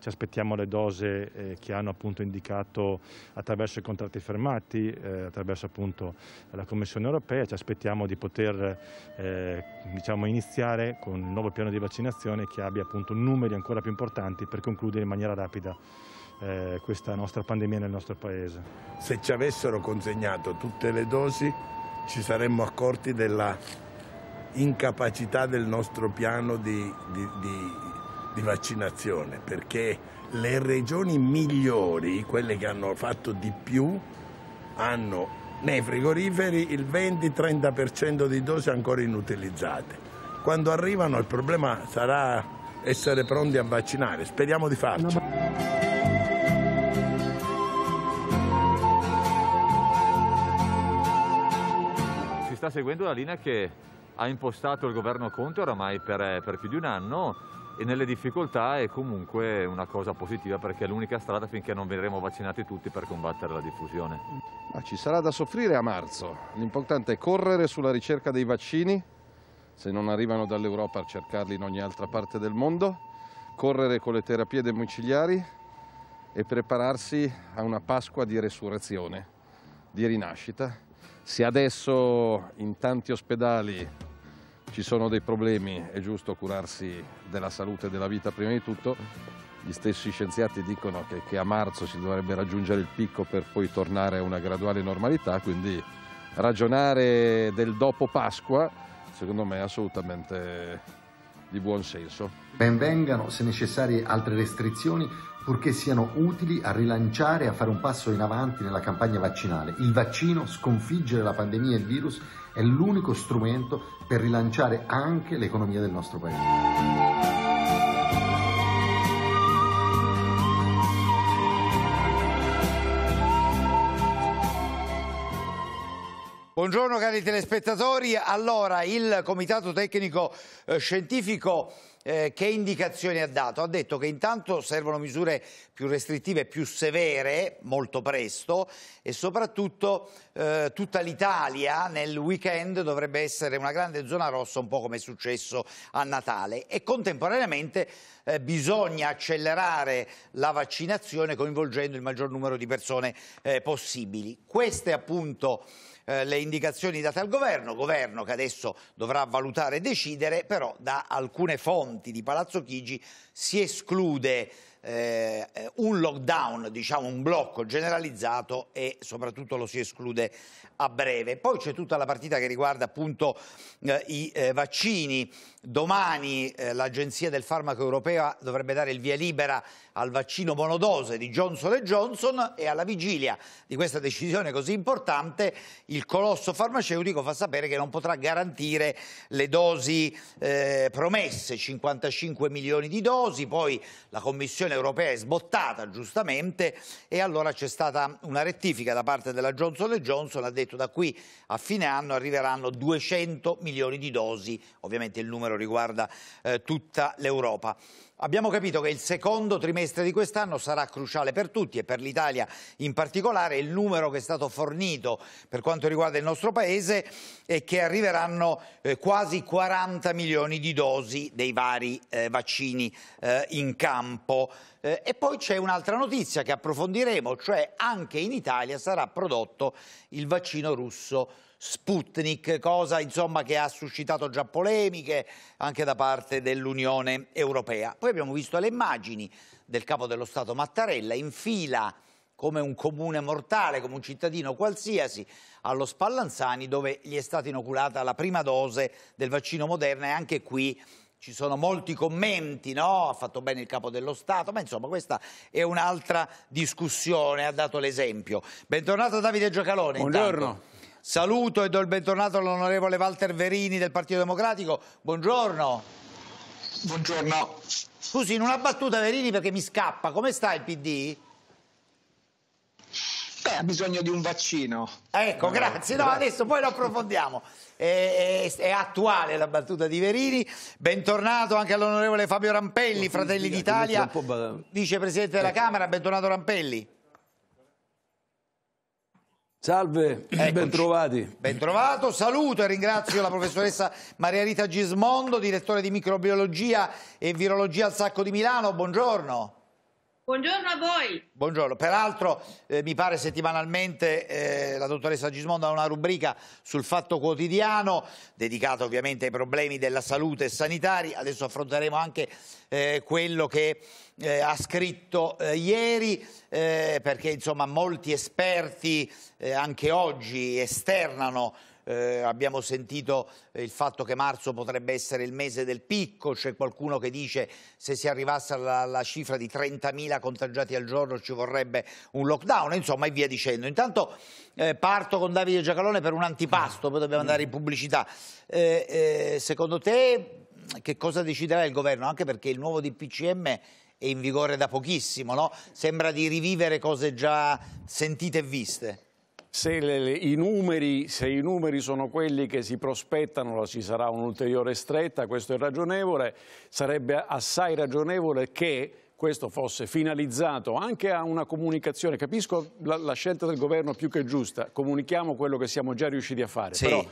ci aspettiamo le dose eh, che hanno appunto indicato attraverso i contratti fermati, eh, attraverso appunto la Commissione europea, ci aspettiamo di poter eh, diciamo, iniziare con il nuovo piano di vaccinazione che abbia appunto numeri ancora più importanti per concludere in maniera rapida eh, questa nostra pandemia nel nostro paese. Se ci avessero consegnato tutte le dosi ci saremmo accorti della incapacità del nostro piano di, di, di di vaccinazione perché le regioni migliori, quelle che hanno fatto di più, hanno nei frigoriferi il 20-30% di dosi ancora inutilizzate. Quando arrivano il problema sarà essere pronti a vaccinare, speriamo di farcela. Si sta seguendo la linea che ha impostato il governo Conte oramai per, eh, per più di un anno e nelle difficoltà è comunque una cosa positiva perché è l'unica strada finché non verremo vaccinati tutti per combattere la diffusione. Ma ci sarà da soffrire a marzo, l'importante è correre sulla ricerca dei vaccini, se non arrivano dall'Europa a cercarli in ogni altra parte del mondo, correre con le terapie domiciliari e prepararsi a una Pasqua di resurrezione, di rinascita. Se adesso in tanti ospedali ci sono dei problemi, è giusto curarsi della salute e della vita prima di tutto. Gli stessi scienziati dicono che, che a marzo si dovrebbe raggiungere il picco per poi tornare a una graduale normalità, quindi ragionare del dopo Pasqua secondo me è assolutamente di buon senso. Benvengano, se necessarie, altre restrizioni purché siano utili a rilanciare e a fare un passo in avanti nella campagna vaccinale. Il vaccino, sconfiggere la pandemia e il virus, è l'unico strumento per rilanciare anche l'economia del nostro Paese. Buongiorno cari telespettatori, allora il Comitato Tecnico eh, Scientifico eh, che indicazioni ha dato? Ha detto che intanto servono misure più restrittive, più severe, molto presto e soprattutto eh, tutta l'Italia nel weekend dovrebbe essere una grande zona rossa, un po' come è successo a Natale e contemporaneamente eh, bisogna accelerare la vaccinazione coinvolgendo il maggior numero di persone eh, possibili. Queste appunto eh, le indicazioni date al governo, governo che adesso dovrà valutare e decidere, però da alcune fonti di Palazzo Chigi si esclude eh, un lockdown, diciamo un blocco generalizzato e soprattutto lo si esclude a breve. Poi c'è tutta la partita che riguarda appunto eh, i eh, vaccini. Domani eh, l'Agenzia del Farmaco Europea dovrebbe dare il via libera al vaccino monodose di Johnson Johnson e alla vigilia di questa decisione così importante il colosso farmaceutico fa sapere che non potrà garantire le dosi eh, promesse, 55 milioni di dosi, poi la Commissione Europea è sbottata giustamente e allora c'è stata una rettifica da parte della Johnson Johnson, ha detto detto, da qui a fine anno arriveranno 200 milioni di dosi, ovviamente il numero riguarda eh, tutta l'Europa. Abbiamo capito che il secondo trimestre di quest'anno sarà cruciale per tutti e per l'Italia in particolare. Il numero che è stato fornito per quanto riguarda il nostro Paese è che arriveranno eh, quasi 40 milioni di dosi dei vari eh, vaccini eh, in campo. e poi c'è un'altra notizia che approfondiremo, cioè anche in Italia sarà prodotto il vaccino russo Sputnik, cosa insomma, che ha suscitato già polemiche anche da parte dell'Unione Europea. Poi abbiamo visto le immagini del capo dello Stato Mattarella in fila come un comune mortale, come un cittadino qualsiasi, allo Spallanzani dove gli è stata inoculata la prima dose del vaccino Moderna e anche qui ci sono molti commenti, no? ha fatto bene il capo dello Stato, ma insomma questa è un'altra discussione, ha dato l'esempio. Bentornato Davide Giocalone. Buongiorno. Intanto. Saluto e do il benvenuto all'onorevole Walter Verini del Partito Democratico. Buongiorno. Buongiorno. Scusi, in una battuta Verini perché mi scappa. Come sta il PD? Beh, ha bisogno di un vaccino. Ecco, grazie. No, adesso poi lo approfondiamo. È, è, è attuale la battuta di Verini. Bentornato anche all'onorevole Fabio Rampelli, Fratelli d'Italia, vicepresidente della Camera. Bentornato Rampelli. Salve, Eccoci. bentrovati. Bentrovato, saluto e ringrazio la professoressa Maria Rita Gismondo, direttore di microbiologia e virologia al Sacco di Milano. Buongiorno. Buongiorno a voi. Buongiorno. Peraltro eh, mi pare settimanalmente eh, la dottoressa Gismondo ha una rubrica sul Fatto Quotidiano dedicata ovviamente ai problemi della salute e sanitari. Adesso affronteremo anche eh, quello che eh, ha scritto eh, ieri eh, perché insomma molti esperti anche oggi esternano eh, abbiamo sentito eh, il fatto che marzo potrebbe essere il mese del picco, c'è qualcuno che dice se si arrivasse alla, alla cifra di 30.000 contagiati al giorno ci vorrebbe un lockdown, insomma e via dicendo. Intanto eh, parto con Davide Giacalone per un antipasto, poi dobbiamo andare in pubblicità. Eh, eh secondo te che cosa deciderà il governo? Anche perché il nuovo DPCM è in vigore da pochissimo, no? Sembra di rivivere cose già sentite e viste. Se, le, i numeri, se, i numeri, sono quelli che si prospettano, ci sarà un'ulteriore stretta, questo è ragionevole, sarebbe assai ragionevole che questo fosse finalizzato anche a una comunicazione. Capisco la, la scelta del governo più che giusta, comunichiamo quello che siamo già riusciti a fare, sì. però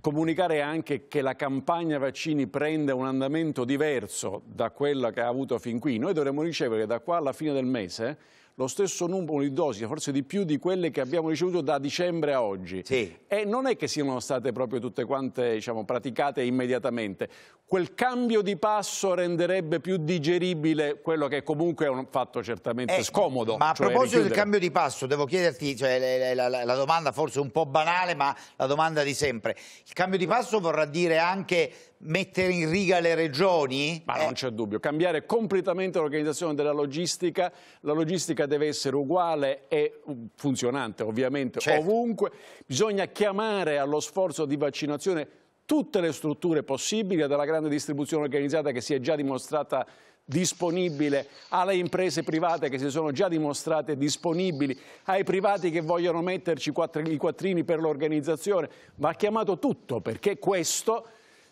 comunicare anche che la campagna vaccini prende un andamento diverso da quella che ha avuto fin qui. Noi dovremmo ricevere da qua alla fine del mese lo stesso numero di dosi, forse di più di quelle che abbiamo ricevuto da dicembre a oggi. Sì. E non è che siano state proprio tutte quante diciamo, praticate immediatamente. Quel cambio di passo renderebbe più digeribile quello che comunque è un fatto certamente eh, scomodo. Ma a cioè proposito richiudere... del cambio di passo, devo chiederti cioè, la, la, la domanda forse un po' banale, ma la domanda di sempre. Il cambio di passo vorrà dire anche mettere in riga le regioni? Ma è... non eh. c'è dubbio, cambiare completamente l'organizzazione della logistica, la logistica deve essere uguale e funzionante ovviamente certo. ovunque, bisogna chiamare allo sforzo di vaccinazione tutte le strutture possibili, dalla grande distribuzione organizzata che si è già dimostrata disponibile, alle imprese private che si sono già dimostrate disponibili, ai privati che vogliono metterci i quattrini per l'organizzazione, va chiamato tutto perché questo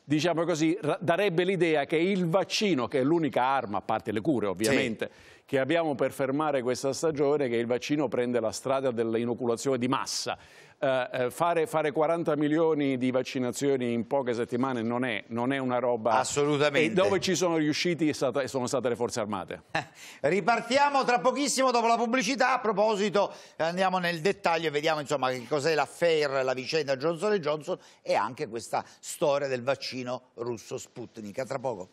diciamo così, darebbe l'idea che il vaccino, che è l'unica arma, a parte le cure ovviamente, sì. che abbiamo per fermare questa stagione, che il vaccino prende la strada dell'inoculazione di massa. Eh, eh, fare, fare, 40 milioni di vaccinazioni in poche settimane non è, non è una roba... Assolutamente. E dove ci sono riusciti stata, sono state le forze armate. ripartiamo tra pochissimo dopo la pubblicità. A proposito andiamo nel dettaglio e vediamo insomma che cos'è l'affair, la vicenda Johnson Johnson e anche questa storia del vaccino russo Sputnik. A tra poco.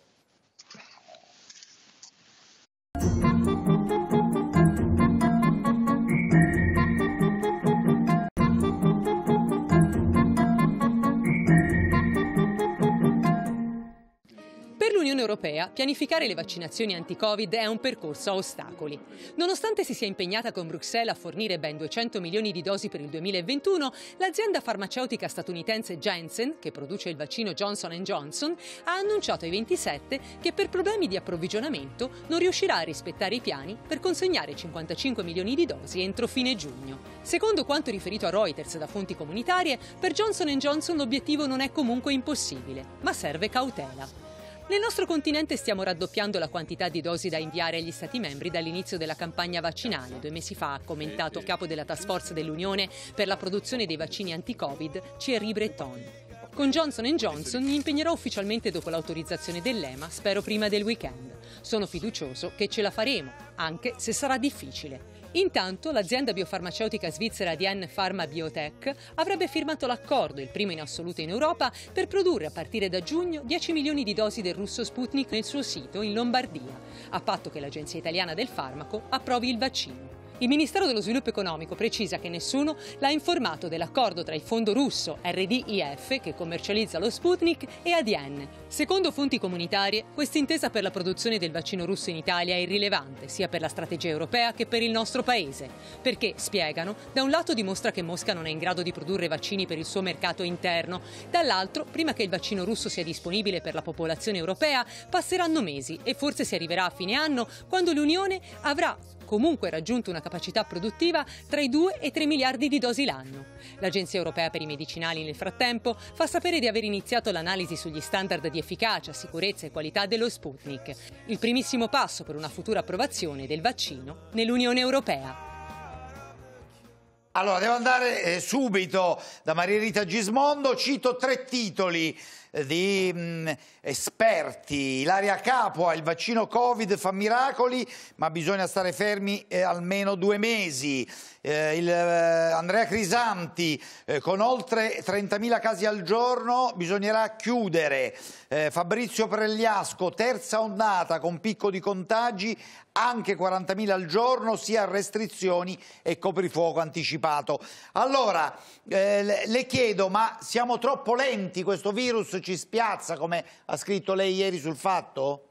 dell'Unione Europea, pianificare le vaccinazioni anti-Covid è un percorso a ostacoli. Nonostante si sia impegnata con Bruxelles a fornire ben 200 milioni di dosi per il 2021, l'azienda farmaceutica statunitense Janssen, che produce il vaccino Johnson Johnson, ha annunciato ai 27 che per problemi di approvvigionamento non riuscirà a rispettare i piani per consegnare 55 milioni di dosi entro fine giugno. Secondo quanto riferito a Reuters da fonti comunitarie, per Johnson Johnson l'obiettivo non è comunque impossibile, ma serve cautela. Nel nostro continente stiamo raddoppiando la quantità di dosi da inviare agli Stati membri dall'inizio della campagna vaccinale. Due mesi fa ha commentato il capo della task force dell'Unione per la produzione dei vaccini anti-Covid, Thierry Breton. Con Johnson Johnson mi impegnerò ufficialmente dopo l'autorizzazione dell'EMA, spero prima del weekend. Sono fiducioso che ce la faremo, anche se sarà difficile. Intanto l'azienda biofarmaceutica svizzera DN Pharma Biotech avrebbe firmato l'accordo, il primo in assoluto in Europa, per produrre a partire da giugno 10 milioni di dosi del russo Sputnik nel suo sito in Lombardia, a patto che l'Agenzia Italiana del Farmaco approvi il vaccino. Il Ministero dello Sviluppo Economico precisa che nessuno l'ha informato dell'accordo tra il fondo russo RDIF, che commercializza lo Sputnik, e ADN. Secondo fonti comunitarie, questa intesa per la produzione del vaccino russo in Italia è irrilevante sia per la strategia europea che per il nostro paese, perché, spiegano, da un lato dimostra che Mosca non è in grado di produrre vaccini per il suo mercato interno, dall'altro, prima che il vaccino russo sia disponibile per la popolazione europea, passeranno mesi e forse si arriverà a fine anno quando l'Unione avrà comunque raggiunto una capacità produttiva tra i 2 e 3 miliardi di dosi l'anno. L'Agenzia europea per i medicinali nel frattempo fa sapere di aver iniziato l'analisi sugli standard di efficacia, sicurezza e qualità dello Sputnik, il primissimo passo per una futura approvazione del vaccino nell'Unione Europea. Allora, devo andare eh, subito da Maria Rita Gismondo, cito tre titoli di mh, mm, esperti. Ilaria Capua, il vaccino Covid fa miracoli, ma bisogna stare fermi eh, almeno due mesi. Eh, il, eh, Andrea Crisanti, eh, con oltre 30.000 casi al giorno bisognerà chiudere. Eh, Fabrizio Pregliasco, terza ondata con picco di contagi, anche 40.000 al giorno, sia restrizioni e coprifuoco anticipato. Allora, eh, le chiedo, ma siamo troppo lenti, questo virus ci spiazza, come ha scritto lei ieri sul fatto?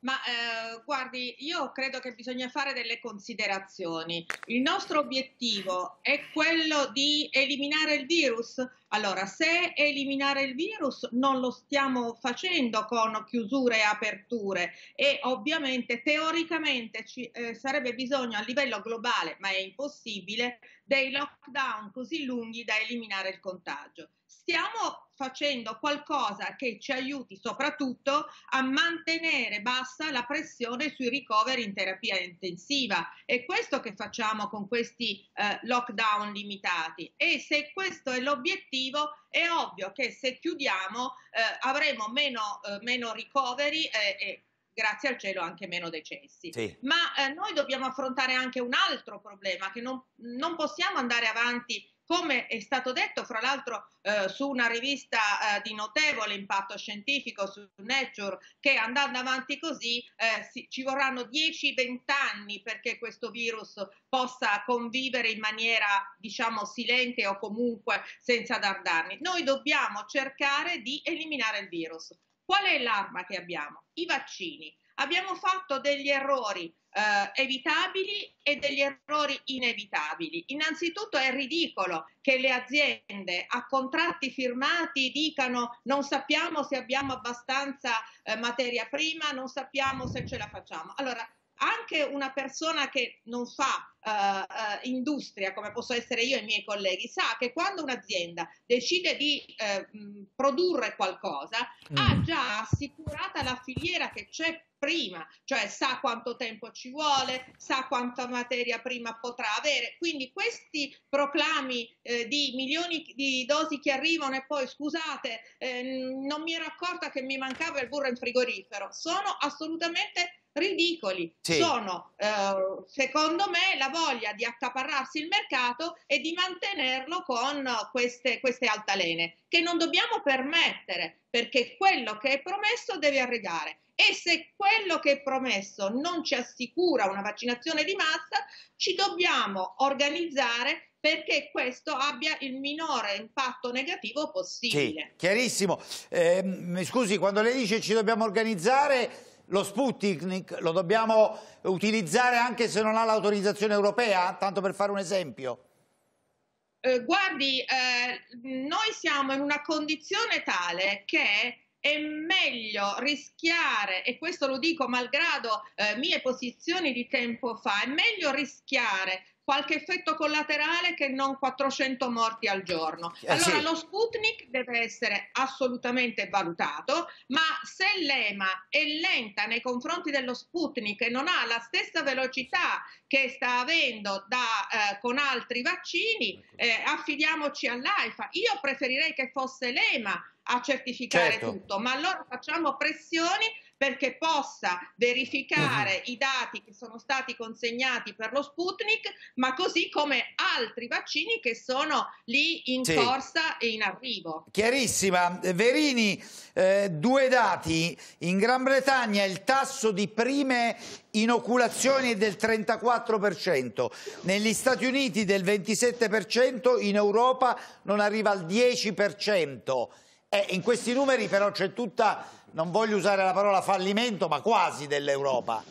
Ma eh, guardi, io credo che bisogna fare delle considerazioni. Il nostro obiettivo è quello di eliminare il virus. Allora, se eliminare il virus non lo stiamo facendo con chiusure e aperture e ovviamente teoricamente ci eh, sarebbe bisogno a livello globale, ma è impossibile, dei lockdown così lunghi da eliminare il contagio stiamo facendo qualcosa che ci aiuti soprattutto a mantenere bassa la pressione sui ricoveri in terapia intensiva. È questo che facciamo con questi eh, lockdown limitati e se questo è l'obiettivo è ovvio che se chiudiamo eh, avremo meno, eh, meno ricoveri e grazie al cielo anche meno decessi. Sì. Ma eh, noi dobbiamo affrontare anche un altro problema, che non, non possiamo andare avanti come è stato detto, fra l'altro, eh, su una rivista eh, di notevole impatto scientifico, su Nature, che andando avanti così eh, si, ci vorranno 10-20 anni perché questo virus possa convivere in maniera, diciamo, silente o comunque senza dar danni. Noi dobbiamo cercare di eliminare il virus. Qual è l'arma che abbiamo? I vaccini. Abbiamo fatto degli errori eh, evitabili e degli errori inevitabili. Innanzitutto è ridicolo che le aziende a contratti firmati dicano non sappiamo se abbiamo abbastanza eh, materia prima, non sappiamo se ce la facciamo. Allora, anche una persona che non fa uh, uh, industria, come posso essere io e i miei colleghi, sa che quando un'azienda decide di uh, produrre qualcosa, mm. ha già assicurata la filiera che c'è prima, cioè sa quanto tempo ci vuole, sa quanta materia prima potrà avere. Quindi questi proclami eh, di milioni di dosi che arrivano e poi scusate, eh, non mi ero accorta che mi mancava il burro in frigorifero, sono assolutamente ridicoli, sì. sono eh, secondo me la voglia di accaparrarsi il mercato e di mantenerlo con queste, queste altalene che non dobbiamo permettere perché quello che è promesso deve arrivare e se quello che è promesso non ci assicura una vaccinazione di massa, ci dobbiamo organizzare perché questo abbia il minore impatto negativo possibile. Sì, chiarissimo. Eh, mi scusi, quando lei dice ci dobbiamo organizzare lo Sputnik lo dobbiamo utilizzare anche se non ha l'autorizzazione europea? Tanto per fare un esempio. Eh, guardi, eh, noi siamo in una condizione tale che è meglio rischiare, e questo lo dico malgrado eh, mie posizioni di tempo fa, è meglio rischiare qualche effetto collaterale che non 400 morti al giorno. Eh, allora eh sì. lo Sputnik deve essere assolutamente valutato, ma se l'EMA è lenta nei confronti dello Sputnik e non ha la stessa velocità che sta avendo da, eh, con altri vaccini, ecco. eh, affidiamoci all'AIFA. Io preferirei che fosse l'EMA a certificare certo. tutto, ma allora facciamo pressioni perché possa verificare uh-huh. i dati che sono stati consegnati per lo Sputnik, ma così come altri vaccini che sono lì in sì. corsa e in arrivo. Chiarissima. Verini, eh, due dati. In Gran Bretagna il tasso di prime inoculazioni è del 34%, negli Stati Uniti del 27%, in Europa non arriva al 10%. Eh, in questi numeri però c'è tutta non voglio usare la parola fallimento, ma quasi dell'Europa.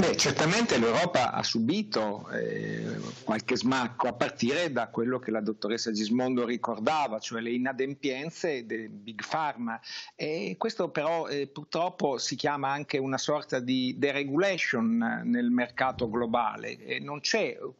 Beh, certamente l'Europa ha subito eh, qualche smacco a partire da quello che la dottoressa Gismondo ricordava, cioè le inadempienze del Big Pharma. E questo però eh, purtroppo si chiama anche una sorta di deregulation nel mercato globale. Non,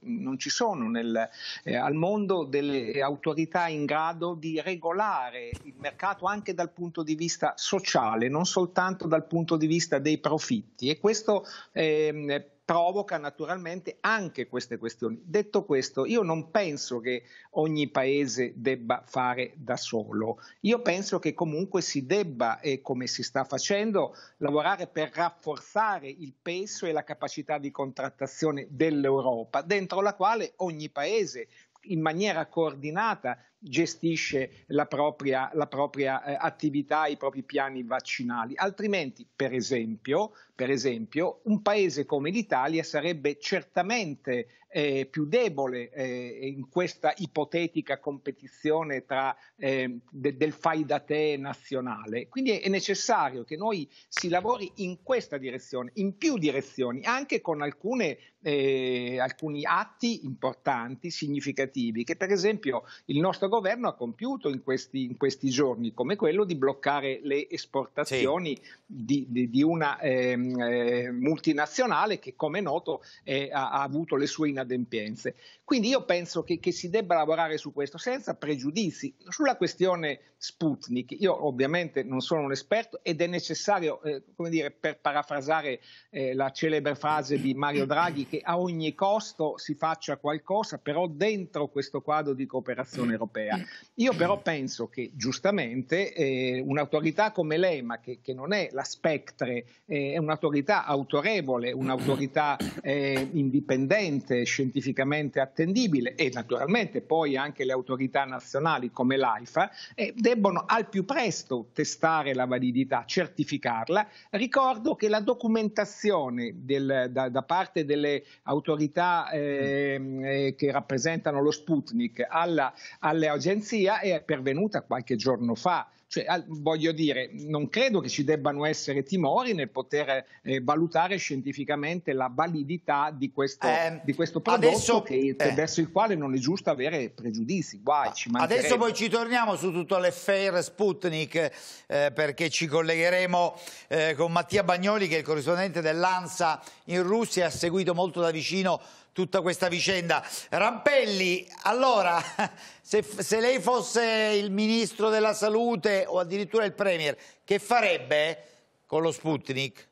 non, ci sono nel, eh, al mondo delle autorità in grado di regolare il mercato anche dal punto di vista sociale, non soltanto dal punto di vista dei profitti. E questo eh, eh, provoca naturalmente anche queste questioni. Detto questo, io non penso che ogni paese debba fare da solo. Io penso che comunque si debba, e come si sta facendo, lavorare per rafforzare il peso e la capacità di contrattazione dell'Europa, dentro la quale ogni paese in maniera coordinata gestisce la propria, la propria eh, attività, i propri piani vaccinali. Altrimenti, per esempio, per esempio un paese come l'Italia sarebbe certamente eh, più debole eh, in questa ipotetica competizione tra, eh, de, del fai da te nazionale. Quindi è necessario che noi si lavori in questa direzione, in più direzioni, anche con alcune, eh, alcuni atti importanti, significativi, che per esempio il nostro governo ha compiuto in questi, in questi giorni, come quello di bloccare le esportazioni sì. di, di, di, una ehm, eh, multinazionale che, come è noto, eh, ha, ha, avuto le sue inadempienze. Quindi io penso che, che si debba lavorare su questo senza pregiudizi. Sulla questione Sputnik, io ovviamente non sono un esperto ed è necessario, eh, come dire, per parafrasare eh, la celebre frase di Mario Draghi, che a ogni costo si faccia qualcosa, però dentro questo quadro di cooperazione europea europea. Io però penso che giustamente eh, un'autorità come l'EMA, che, che, non è la Spectre, eh, è un'autorità autorevole, un'autorità eh, indipendente, scientificamente attendibile e naturalmente poi anche le autorità nazionali come l'AIFA eh, debbono al più presto testare la validità, certificarla. Ricordo che la documentazione del, da, da, parte delle autorità ehm, eh, che rappresentano lo Sputnik alla, alle l'agenzia è pervenuta qualche giorno fa. Cioè, voglio dire, non credo che ci debbano essere timori nel poter eh, valutare scientificamente la validità di questo, eh, di questo prodotto adesso, che, eh, verso il quale non è giusto avere pregiudizi. Guai, adesso poi ci torniamo su tutto l'affair Sputnik eh, perché ci collegheremo eh, con Mattia Bagnoli che è il corrispondente dell'ANSA in Russia e ha seguito molto da vicino tutta questa vicenda. Rampelli, allora, se, se, lei fosse il ministro della salute o addirittura il premier, che farebbe con lo Sputnik?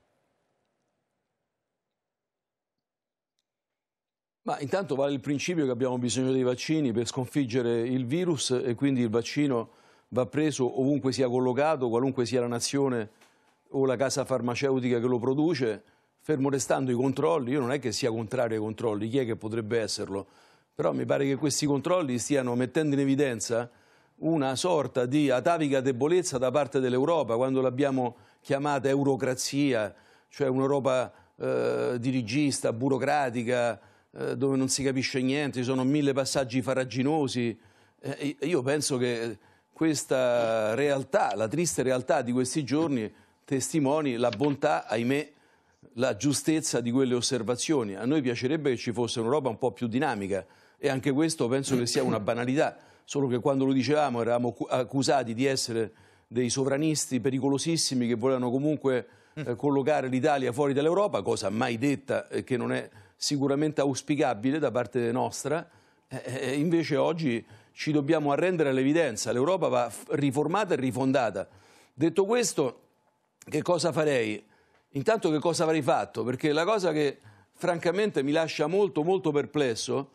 Ma intanto vale il principio che abbiamo bisogno dei vaccini per sconfiggere il virus e quindi il vaccino va preso ovunque sia collocato, qualunque sia la nazione o la casa farmaceutica che lo produce fermo restando i controlli, io non è che sia contrario ai controlli, chi è che potrebbe esserlo? Però mi pare che questi controlli stiano mettendo in evidenza una sorta di atavica debolezza da parte dell'Europa, quando l'abbiamo chiamata eurocrazia, cioè un'Europa eh, dirigista, burocratica, eh, dove non si capisce niente, ci sono mille passaggi farraginosi. Eh, io penso che questa realtà, la triste realtà di questi giorni, testimoni la bontà, ahimè, la giustezza di quelle osservazioni. A noi piacerebbe che ci fosse un'Europa un po' più dinamica e anche questo penso che sia una banalità, solo che quando lo dicevamo eravamo accusati di essere dei sovranisti pericolosissimi che volevano comunque eh, collocare l'Italia fuori dall'Europa, cosa mai detta e che non è sicuramente auspicabile da parte nostra, eh, invece oggi ci dobbiamo arrendere all'evidenza, l'Europa va riformata e rifondata. Detto questo, che cosa farei? Intanto che cosa avrei fatto? Perché la cosa che francamente mi lascia molto molto perplesso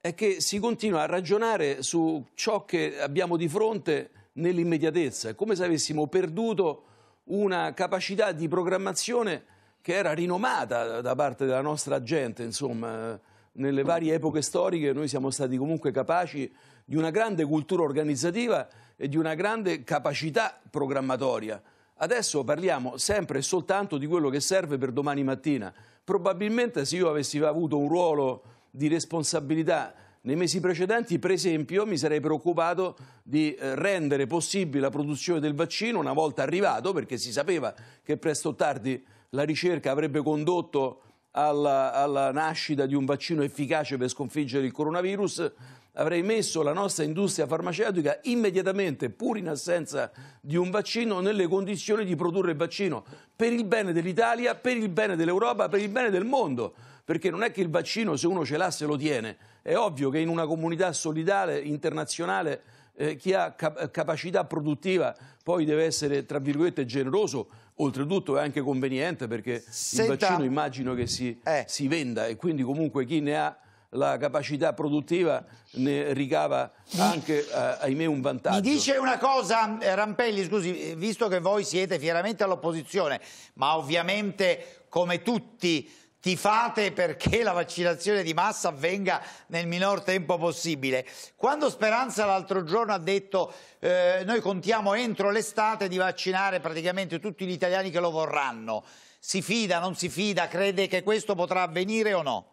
è che si continua a ragionare su ciò che abbiamo di fronte nell'immediatezza, è come se avessimo perduto una capacità di programmazione che era rinomata da parte della nostra gente, insomma, nelle varie epoche storiche noi siamo stati comunque capaci di una grande cultura organizzativa e di una grande capacità programmatoria. Adesso parliamo sempre e soltanto di quello che serve per domani mattina. Probabilmente se io avessi avuto un ruolo di responsabilità nei mesi precedenti, per esempio, mi sarei preoccupato di eh, rendere possibile la produzione del vaccino una volta arrivato, perché si sapeva che presto o tardi la ricerca avrebbe condotto alla, alla nascita di un vaccino efficace per sconfiggere il coronavirus avrei messo la nostra industria farmaceutica immediatamente, pur in assenza di un vaccino, nelle condizioni di produrre il vaccino per il bene dell'Italia, per il bene dell'Europa, per il bene del mondo. Perché non è che il vaccino, se uno ce l'ha, se lo tiene. È ovvio che in una comunità solidale, internazionale, eh, chi ha cap capacità produttiva poi deve essere, tra virgolette, generoso oltretutto è anche conveniente perché Senta, il vaccino immagino che si, eh, si, venda e quindi comunque chi ne ha la capacità produttiva ne ricava anche, eh, ahimè, un vantaggio. Mi dice una cosa, eh, Rampelli, scusi, eh, visto che voi siete fieramente all'opposizione, ma ovviamente come tutti tifate perché la vaccinazione di massa avvenga nel minor tempo possibile. Quando Speranza l'altro giorno ha detto eh, noi contiamo entro l'estate di vaccinare praticamente tutti gli italiani che lo vorranno, si fida, non si fida, crede che questo potrà avvenire o no?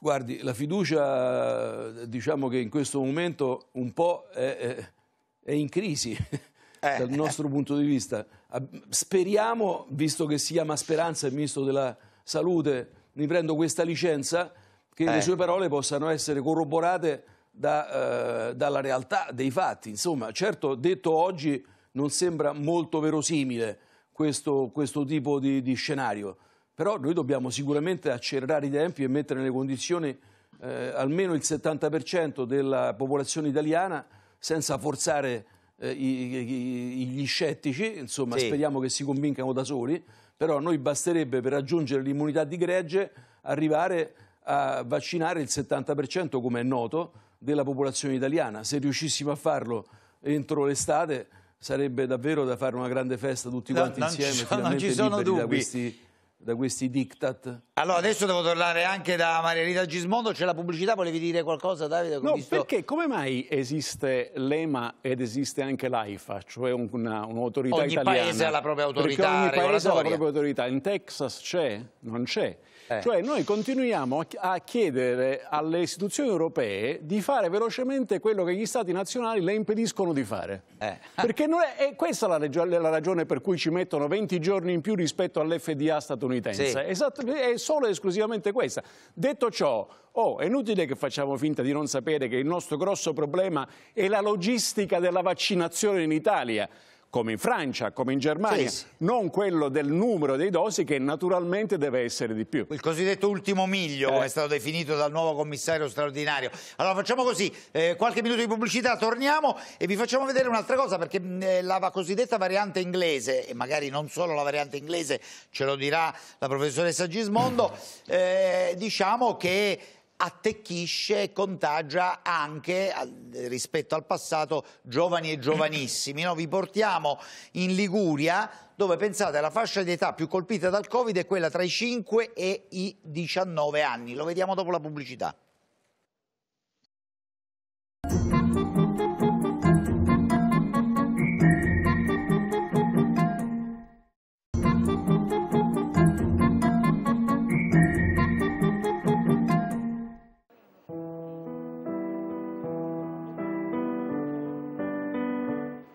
Guardi, la fiducia diciamo che in questo momento un po' è, è in crisi eh. dal nostro punto di vista. Speriamo, visto che si chiama Speranza il Ministro della Salute, mi prendo questa licenza, che eh. le sue parole possano essere corroborate da, eh, dalla realtà dei fatti. Insomma, certo, detto oggi non sembra molto verosimile questo, questo tipo di, di scenario però noi dobbiamo sicuramente accelerare i tempi e mettere nelle condizioni eh, almeno il 70% della popolazione italiana senza forzare eh, i, i, gli scettici, insomma sì. speriamo che si convincano da soli, però noi basterebbe per raggiungere l'immunità di gregge arrivare a vaccinare il 70% come è noto della popolazione italiana, se riuscissimo a farlo entro l'estate sarebbe davvero da fare una grande festa tutti no, quanti non insieme. Ci sono, non ci sono dubbi da questi diktat. Allora adesso devo tornare anche da Maria Rita Gismondo, c'è la pubblicità, volevi dire qualcosa Davide? No, visto... perché come mai esiste l'EMA ed esiste anche l'AIFA, cioè un'autorità ogni italiana? Ogni paese ha la propria autorità ogni paese ha la propria autorità, in Texas c'è? Non c'è. Eh. Cioè noi continuiamo a chiedere alle istituzioni europee di fare velocemente quello che gli stati nazionali le impediscono di fare. Eh. Perché è, è questa la, la ragione per cui ci mettono 20 giorni in più rispetto all'FDA statunitense statunitense. Sì. Esatto, è solo e esclusivamente questa. Detto ciò, oh, è inutile che facciamo finta di non sapere che il nostro grosso problema è la logistica della vaccinazione in Italia come in Francia, come in Germania, sì. non quello del numero dei dosi che naturalmente deve essere di più. Il cosiddetto ultimo miglio, eh. come è eh. stato definito dal nuovo commissario straordinario. Allora facciamo così, eh, qualche minuto di pubblicità, torniamo e vi facciamo vedere un'altra cosa, perché mm, eh, la cosiddetta variante inglese, e magari non solo la variante inglese, ce lo dirà la professoressa Gismondo, eh, diciamo che attecchisce e contagia anche rispetto al passato giovani e giovanissimi. No? Vi portiamo in Liguria dove pensate la fascia di età più colpita dal Covid è quella tra i 5 e i 19 anni. Lo vediamo dopo la pubblicità.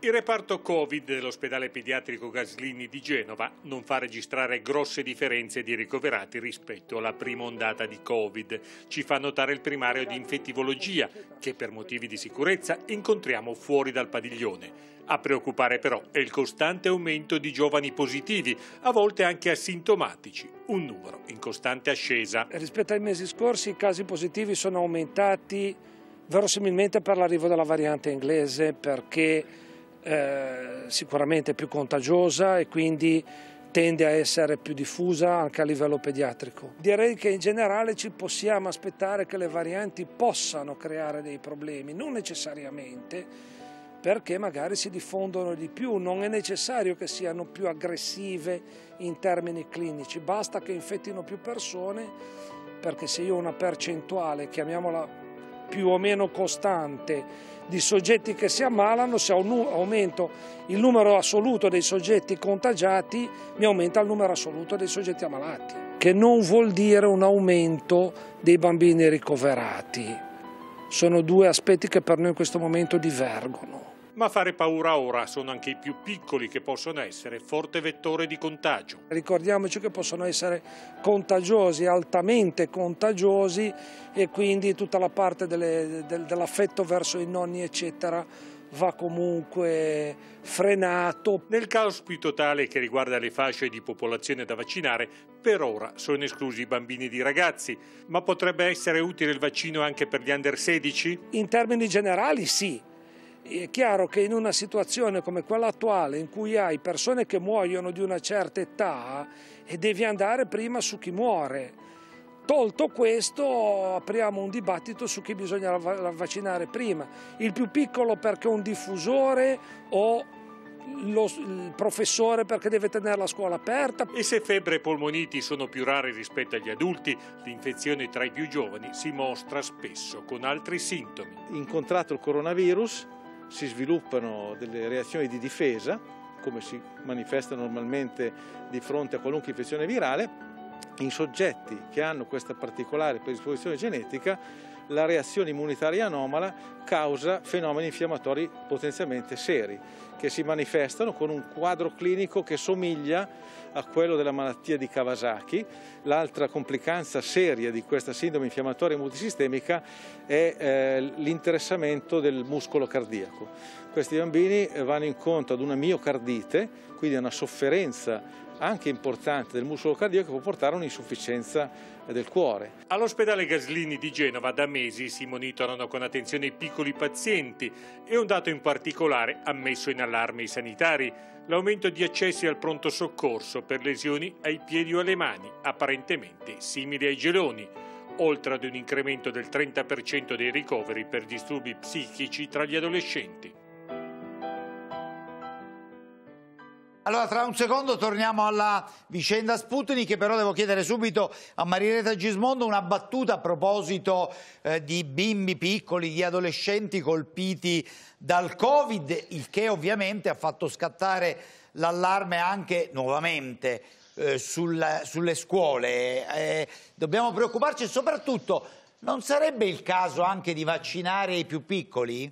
Il reparto Covid dell'ospedale pediatrico Gaslini di Genova non fa registrare grosse differenze di ricoverati rispetto alla prima ondata di Covid. Ci fa notare il primario di infettivologia che per motivi di sicurezza incontriamo fuori dal padiglione. A preoccupare però è il costante aumento di giovani positivi, a volte anche asintomatici, un numero in costante ascesa. Rispetto ai mesi scorsi i casi positivi sono aumentati verosimilmente per l'arrivo della variante inglese perché eh, sicuramente più contagiosa e quindi tende a essere più diffusa anche a livello pediatrico. Direi che in generale ci possiamo aspettare che le varianti possano creare dei problemi, non necessariamente perché magari si diffondono di più, non è necessario che siano più aggressive in termini clinici, basta che infettino più persone perché se io ho una percentuale, chiamiamola più o meno costante, di soggetti che si ammalano, se aumento il numero assoluto dei soggetti contagiati, mi aumenta il numero assoluto dei soggetti ammalati, che non vuol dire un aumento dei bambini ricoverati. Sono due aspetti che per noi in questo momento divergono ma fare paura ora sono anche i più piccoli che possono essere forte vettore di contagio. Ricordiamoci che possono essere contagiosi, altamente contagiosi e quindi tutta la parte delle, del, dell'affetto verso i nonni eccetera va comunque frenato. Nel caos più totale che riguarda le fasce di popolazione da vaccinare, per ora sono esclusi i bambini ed i ragazzi, ma potrebbe essere utile il vaccino anche per gli under 16? In termini generali sì, è chiaro che in una situazione come quella attuale in cui hai persone che muoiono di una certa età e devi andare prima su chi muore. Tolto questo, apriamo un dibattito su chi bisogna vaccinare prima. Il più piccolo perché è un diffusore o lo, il professore perché deve tenere la scuola aperta. E se febbre e polmoniti sono più rare rispetto agli adulti, l'infezione tra i più giovani si mostra spesso con altri sintomi. Incontrato il coronavirus, si sviluppano delle reazioni di difesa, come si manifesta normalmente di fronte a qualunque infezione virale, in soggetti che hanno questa particolare predisposizione genetica la reazione immunitaria anomala causa fenomeni infiammatori potenzialmente seri che si manifestano con un quadro clinico che somiglia a quello della malattia di Kawasaki. L'altra complicanza seria di questa sindrome infiammatoria multisistemica è eh, l'interessamento del muscolo cardiaco. Questi bambini vanno incontro ad una miocardite, quindi a una sofferenza anche importante del muscolo cardiaco che può portare a un'insufficienza del cuore. All'ospedale Gaslini di Genova da mesi si monitorano con attenzione i piccoli pazienti e un dato in particolare ha messo in allarme i sanitari, l'aumento di accessi al pronto soccorso per lesioni ai piedi o alle mani, apparentemente simili ai geloni oltre ad un incremento del 30% dei ricoveri per disturbi psichici tra gli adolescenti. Allora tra un secondo torniamo alla vicenda Sputnik però devo chiedere subito a Marireta Gismondo una battuta a proposito eh, di bimbi piccoli, di adolescenti colpiti dal Covid, il che ovviamente ha fatto scattare l'allarme anche nuovamente eh, sul, sulle scuole. Eh, dobbiamo preoccuparci e soprattutto non sarebbe il caso anche di vaccinare i più piccoli?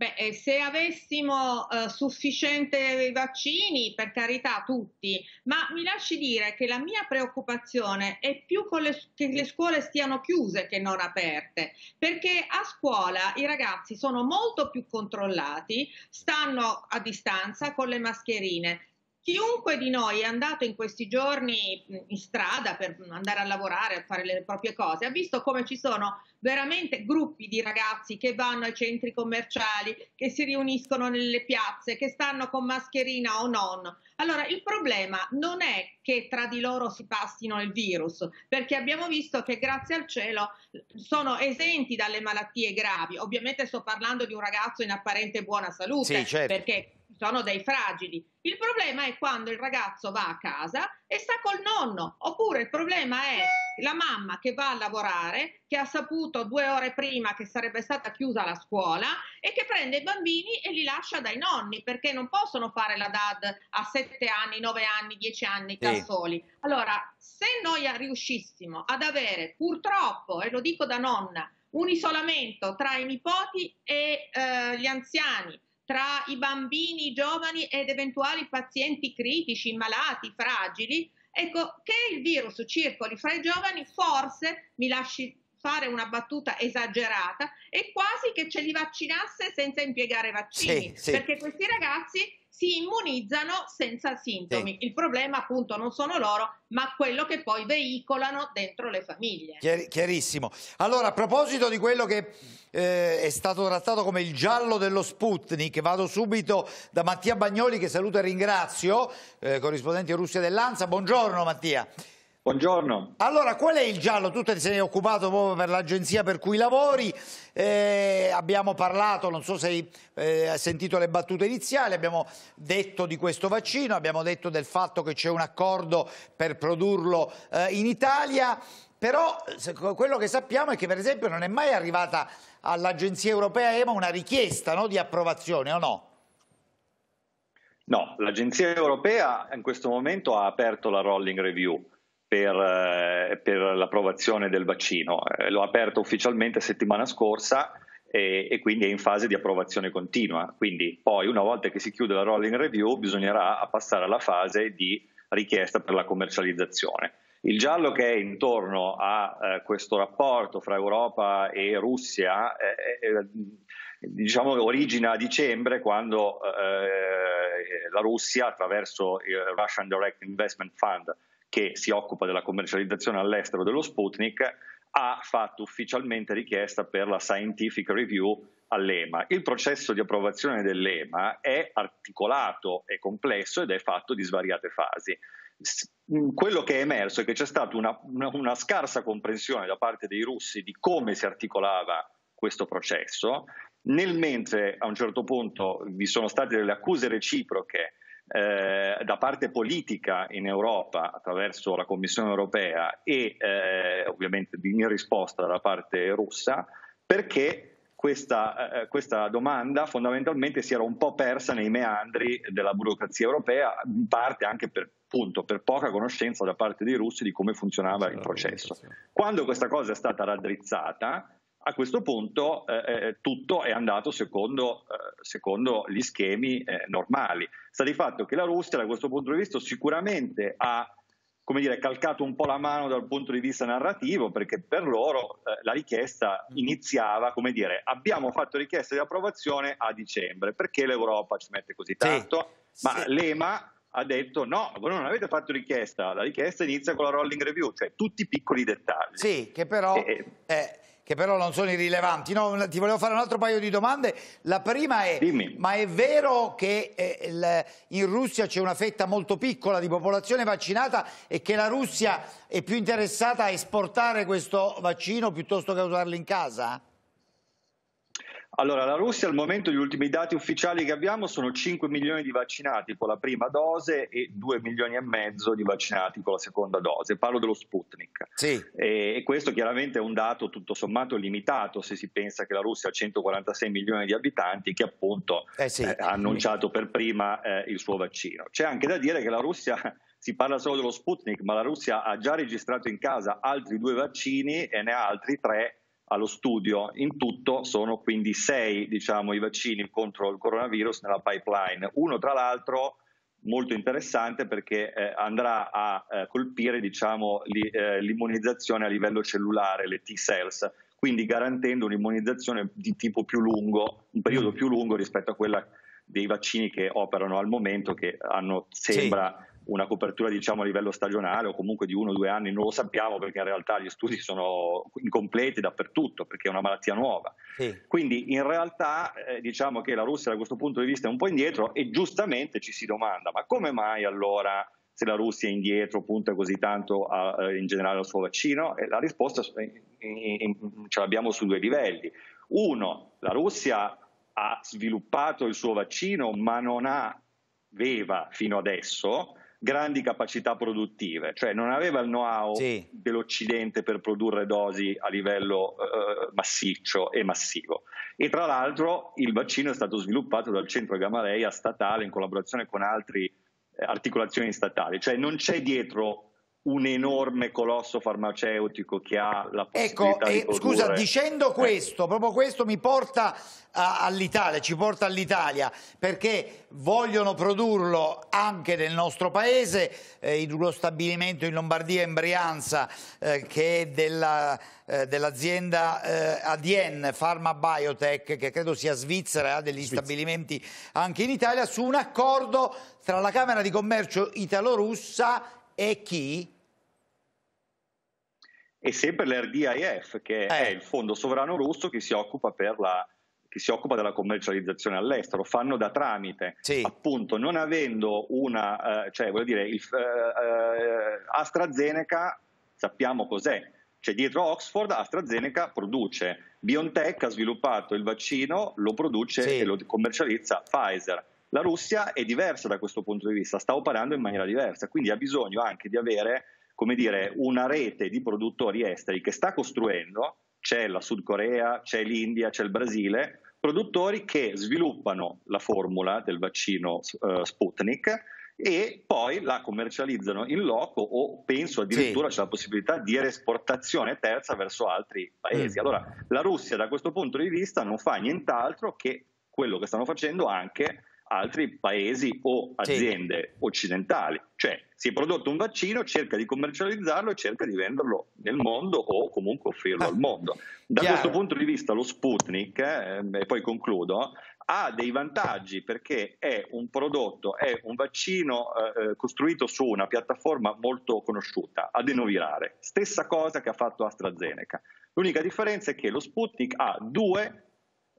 Beh, eh, se avessimo eh, sufficiente vaccini, per carità, tutti, ma mi lasci dire che la mia preoccupazione è più le, che le scuole stiano chiuse che non aperte, perché a scuola i ragazzi sono molto più controllati, stanno a distanza con le mascherine, Chiunque di noi è andato in questi giorni in strada per andare a lavorare, a fare le proprie cose, ha visto come ci sono veramente gruppi di ragazzi che vanno ai centri commerciali, che si riuniscono nelle piazze, che stanno con mascherina o non. Allora, il problema non è che tra di loro si passino il virus, perché abbiamo visto che grazie al cielo sono esenti dalle malattie gravi. Ovviamente sto parlando di un ragazzo in apparente buona salute, sì, certo. perché sono dei fragili. Il problema è quando il ragazzo va a casa e sta col nonno, oppure il problema è la mamma che va a lavorare, che ha saputo due ore prima che sarebbe stata chiusa la scuola e che prende i bambini e li lascia dai nonni perché non possono fare la DAD a sette anni, nove anni, dieci anni da sì. soli. Allora, se noi riuscissimo ad avere purtroppo, e lo dico da nonna, un isolamento tra i nipoti e eh, gli anziani, tra i bambini i giovani ed eventuali pazienti critici, malati, fragili, ecco che il virus circoli fra i giovani forse, mi lasci fare una battuta esagerata, è quasi che ce li vaccinasse senza impiegare vaccini, sì, sì. perché questi ragazzi si immunizzano senza sintomi. Sì. Il problema appunto non sono loro, ma quello che poi veicolano dentro le famiglie. Chiar chiarissimo. Allora, a proposito di quello che eh, è stato trattato come il giallo dello Sputnik, vado subito da Mattia Bagnoli che saluto e ringrazio, eh, corrispondente Russia dell'Anza. Buongiorno Mattia. Buongiorno. Allora, qual è il giallo? Tu te ne sei occupato proprio per l'agenzia per cui lavori, eh, abbiamo parlato, non so se hai eh, sentito le battute iniziali, abbiamo detto di questo vaccino, abbiamo detto del fatto che c'è un accordo per produrlo eh, in Italia, però quello che sappiamo è che per esempio non è mai arrivata all'agenzia europea EMA una richiesta no, di approvazione o no? No, l'agenzia europea in questo momento ha aperto la rolling review per, eh, per l'approvazione del vaccino. Eh, l'ho aperto ufficialmente settimana scorsa e, e, quindi è in fase di approvazione continua. Quindi poi una volta che si chiude la rolling review bisognerà passare alla fase di richiesta per la commercializzazione. Il giallo che è intorno a eh, questo rapporto fra Europa e Russia eh, eh, diciamo, origina a dicembre quando eh, la Russia attraverso il Russian Direct Investment Fund che si occupa della commercializzazione all'estero dello Sputnik, ha fatto ufficialmente richiesta per la scientific review all'EMA. Il processo di approvazione dell'EMA è articolato, è complesso ed è fatto di svariate fasi. Mm, quello che è emerso è che c'è stata una, una, scarsa comprensione da parte dei russi di come si articolava questo processo, nel mentre a un certo punto vi sono state delle accuse reciproche eh, da parte politica in Europa attraverso la Commissione europea e eh, ovviamente in risposta dalla parte russa perché questa, eh, questa, domanda fondamentalmente si era un po' persa nei meandri della burocrazia europea, in parte anche per, appunto, per poca conoscenza da parte dei russi di come funzionava il certo, processo. Certo. Quando questa cosa è stata raddrizzata, a questo punto eh, eh, tutto è andato secondo, eh, secondo gli schemi eh, normali. Sta di fatto che la Russia da questo punto di vista sicuramente ha come dire, calcato un po' la mano dal punto di vista narrativo perché per loro eh, la richiesta mm. iniziava come dire abbiamo fatto richiesta di approvazione a dicembre perché l'Europa ci mette così tanto sì, ma sì. l'EMA ha detto no, voi non avete fatto richiesta, la richiesta inizia con la rolling review, cioè tutti i piccoli dettagli. Sì, che però... E, eh, che però non sono irrilevanti. No, ti volevo fare un altro paio di domande. La prima è, Dimmi. ma è vero che eh, in Russia c'è una fetta molto piccola di popolazione vaccinata e che la Russia è più interessata a esportare questo vaccino piuttosto che a usarlo in casa? Allora, la Russia al momento gli ultimi dati ufficiali che abbiamo sono 5 milioni di vaccinati con la prima dose e 2 milioni e mezzo di vaccinati con la seconda dose. Parlo dello Sputnik. Sì. E, questo chiaramente è un dato tutto sommato limitato se si pensa che la Russia ha 146 milioni di abitanti che appunto eh sì. eh, ha annunciato per prima eh, il suo vaccino. C'è anche da dire che la Russia si parla solo dello Sputnik, ma la Russia ha già registrato in casa altri due vaccini e ne ha altri tre allo studio. In tutto sono quindi sei diciamo, i vaccini contro il coronavirus nella pipeline. Uno tra l'altro molto interessante perché eh, andrà a eh, colpire diciamo, li, eh, l'immunizzazione a livello cellulare, le T-cells, quindi garantendo un'immunizzazione di tipo più lungo, un periodo mm. più lungo rispetto a quella dei vaccini che operano al momento, che hanno, sembra... Sì una copertura diciamo, a livello stagionale o comunque di uno o due anni, non lo sappiamo perché in realtà gli studi sono incompleti dappertutto perché è una malattia nuova. Sì. Quindi in realtà eh, diciamo che la Russia da questo punto di vista è un po' indietro e giustamente ci si domanda ma come mai allora se la Russia è indietro punta così tanto a, eh, in generale al suo vaccino? E la risposta eh, ce l'abbiamo su due livelli. Uno, la Russia ha sviluppato il suo vaccino ma non aveva fino adesso grandi capacità produttive, cioè non aveva il know-how sì. dell'Occidente per produrre dosi a livello eh, massiccio e massivo. E tra l'altro il vaccino è stato sviluppato dal centro Gamaleia statale in collaborazione con altre eh, articolazioni statali, cioè non c'è dietro un enorme colosso farmaceutico che ha la possibilità ecco, di produrre... scusa, dicendo eh. questo, eh. proprio questo mi porta all'Italia, ci porta all'Italia, perché vogliono produrlo anche nel nostro paese, eh, in uno stabilimento in Lombardia, in Brianza, eh, che è della eh, dell'azienda eh, ADN Pharma Biotech, che credo sia svizzera, ha degli Svizzera. stabilimenti anche in Italia, su un accordo tra la Camera di Commercio italo-russa e chi? E sempre l'RDIF, che eh. è il fondo sovrano russo che si occupa per la che si occupa della commercializzazione all'estero, fanno da tramite, sì. appunto non avendo una, eh, cioè voglio dire, il, eh, eh AstraZeneca sappiamo cos'è, cioè dietro Oxford AstraZeneca produce, BioNTech ha sviluppato il vaccino, lo produce sì. e lo commercializza Pfizer. La Russia è diversa da questo punto di vista, sta operando in maniera diversa, quindi ha bisogno anche di avere come dire, una rete di produttori esteri che sta costruendo, c'è la Sud Corea, c'è l'India, c'è il Brasile, produttori che sviluppano la formula del vaccino uh, Sputnik e poi la commercializzano in loco o penso addirittura sì. c'è la possibilità di esportazione terza verso altri paesi. Mm. Allora la Russia da questo punto di vista non fa nient'altro che quello che stanno facendo anche altri paesi o aziende sì. occidentali. Cioè si è prodotto un vaccino, cerca di commercializzarlo e cerca di venderlo nel mondo o comunque offrirlo ah, al mondo. Da chiaro. questo punto di vista lo Sputnik, eh, e poi concludo, ha dei vantaggi perché è un prodotto, è un vaccino eh, eh costruito su una piattaforma molto conosciuta, adenovirale. Stessa cosa che ha fatto AstraZeneca. L'unica differenza è che lo Sputnik ha due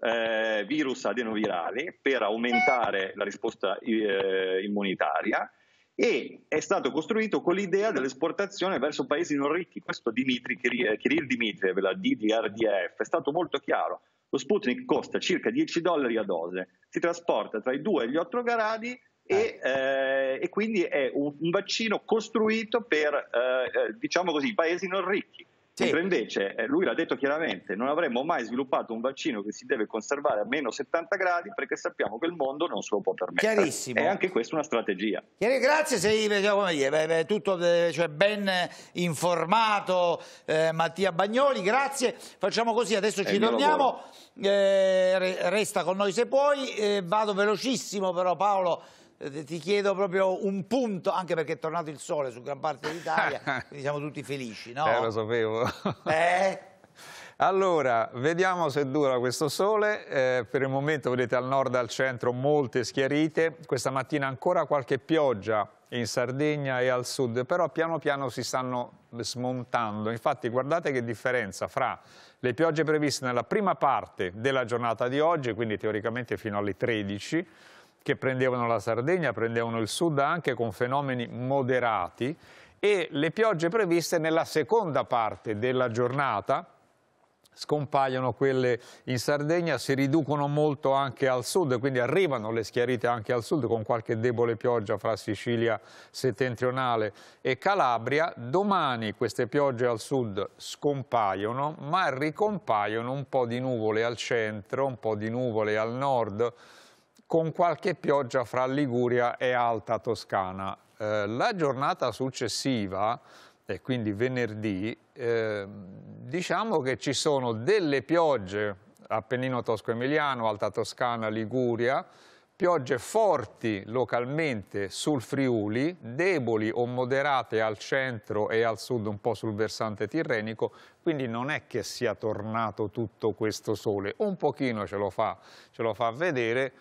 eh, virus adenovirale per aumentare la risposta eh, immunitaria e è stato costruito con l'idea dell'esportazione verso paesi non ricchi. Questo Dimitri, eh, Kirill Dimitriev, la DDRDF, è stato molto chiaro. Lo Sputnik costa circa 10 dollari a dose, si trasporta tra i 2 e gli 8 gradi e, eh. eh, e quindi è un, un, vaccino costruito per, eh, diciamo così, paesi non ricchi sì. Mentre invece eh, lui l'ha detto chiaramente, non avremmo mai sviluppato un vaccino che si deve conservare a meno 70 gradi perché sappiamo che il mondo non se lo può permettere. Chiarissimo. E anche questa è una strategia. Grazie, sei diciamo, dire, tutto eh, cioè, ben informato eh, Mattia Bagnoli, grazie. Facciamo così, adesso eh, ci torniamo, eh, resta con noi se puoi. Eh, vado velocissimo però Paolo eh, ti chiedo proprio un punto, anche perché è tornato il sole su gran parte d'Italia, quindi siamo tutti felici, no? Eh, lo sapevo. Eh? Allora, vediamo se dura questo sole. Eh, per il momento vedete al nord e al centro molte schiarite. Questa mattina ancora qualche pioggia in Sardegna e al sud, però piano piano si stanno smontando. Infatti guardate che differenza fra le piogge previste nella prima parte della giornata di oggi, quindi teoricamente fino alle 13, che prendevano la Sardegna, prendevano il sud anche con fenomeni moderati e le piogge previste nella seconda parte della giornata scompaiono quelle in Sardegna, si riducono molto anche al sud, quindi arrivano le schiarite anche al sud con qualche debole pioggia fra Sicilia settentrionale e Calabria. Domani queste piogge al sud scompaiono, ma ricompaiono un po' di nuvole al centro, un po' di nuvole al nord, con qualche pioggia fra Liguria e Alta Toscana. Eh, la giornata successiva, e quindi venerdì, eh, diciamo che ci sono delle piogge, Appennino Tosco-Emiliano, Alta Toscana, Liguria, piogge forti localmente sul Friuli, deboli o moderate al centro e al sud un po' sul versante tirrenico, quindi non è che sia tornato tutto questo sole, un pochino ce lo fa, ce lo fa vedere,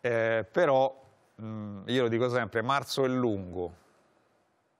eh, però mh, mm, io lo dico sempre, marzo è lungo.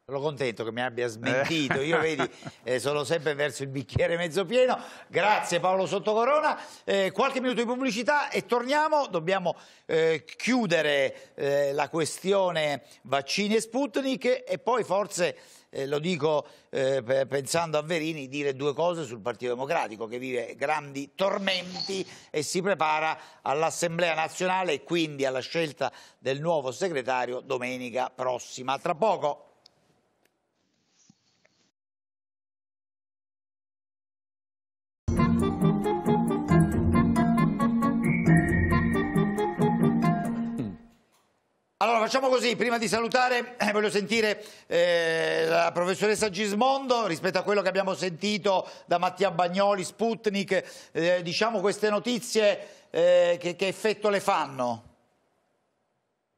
Sono contento che mi abbia eh. smentito, io vedi eh, sono sempre verso il bicchiere mezzo pieno, grazie Paolo Sottocorona, eh, qualche minuto di pubblicità e torniamo, dobbiamo eh, chiudere eh, la questione vaccini e Sputnik e poi forse eh, lo dico eh, pensando a Verini, dire due cose sul Partito Democratico che vive grandi tormenti e si prepara all'Assemblea nazionale e quindi alla scelta del nuovo segretario domenica prossima. Tra poco Allora facciamo così, prima di salutare eh, voglio sentire eh, la professoressa Gismondo rispetto a quello che abbiamo sentito da Mattia Bagnoli, Sputnik, eh, diciamo queste notizie eh, che, che effetto le fanno?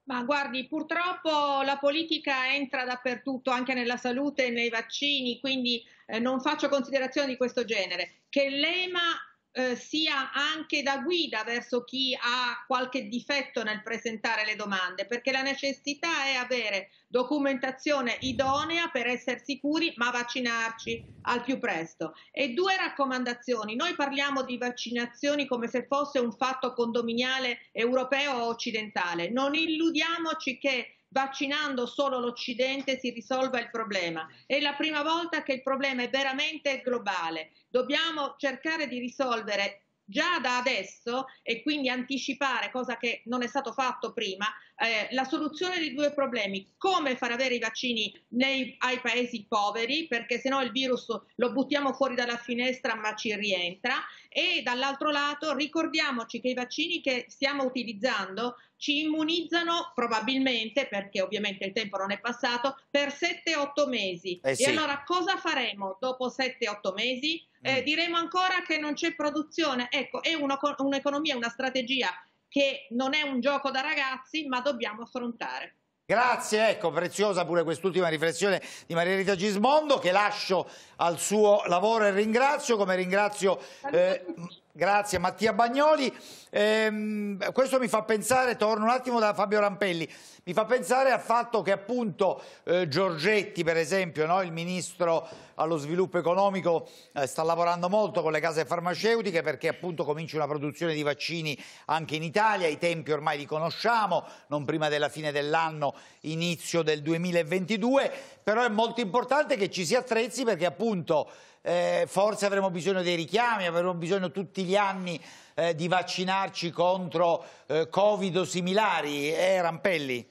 Ma guardi, purtroppo la politica entra dappertutto, anche nella salute e nei vaccini, quindi eh, non faccio considerazioni di questo genere. Che l'EMA eh, sia anche da guida verso chi ha qualche difetto nel presentare le domande, perché la necessità è avere documentazione idonea per essere sicuri, ma vaccinarci al più presto. E due raccomandazioni. Noi parliamo di vaccinazioni come se fosse un fatto condominiale europeo o occidentale. Non illudiamoci che vaccinando solo l'Occidente si risolva il problema. È la prima volta che il problema è veramente globale. Dobbiamo cercare di risolvere già da adesso e quindi anticipare, cosa che non è stato fatto prima, eh, la soluzione di due problemi, come far avere i vaccini nei, ai paesi poveri, perché sennò il virus lo buttiamo fuori dalla finestra ma ci rientra, e dall'altro lato ricordiamoci che i vaccini che stiamo utilizzando ci immunizzano probabilmente, perché ovviamente il tempo non è passato, per 7-8 mesi. Eh sì. E allora cosa faremo dopo 7-8 mesi? Mm. Eh, mm. diremo ancora che non c'è produzione. Ecco, è uno, un'economia, una strategia che non è un gioco da ragazzi, ma dobbiamo affrontare. Grazie, ecco, preziosa pure quest'ultima riflessione di Maria Rita Gismondo che lascio al suo lavoro e ringrazio, come ringrazio, eh, grazie Mattia Bagnoli. Ehm, questo mi fa pensare, torno un attimo da Fabio Rampelli, mi fa pensare al fatto che appunto eh, Giorgetti per esempio, no, il ministro allo sviluppo economico eh, sta lavorando molto con le case farmaceutiche perché appunto comincia una produzione di vaccini anche in Italia, i tempi ormai li conosciamo, non prima della fine dell'anno, inizio del 2022, però è molto importante che ci si attrezzi perché appunto eh, forse avremo bisogno dei richiami, avremo bisogno tutti gli anni eh, di vaccinarci contro eh, Covid o similari? Eh, Rampelli?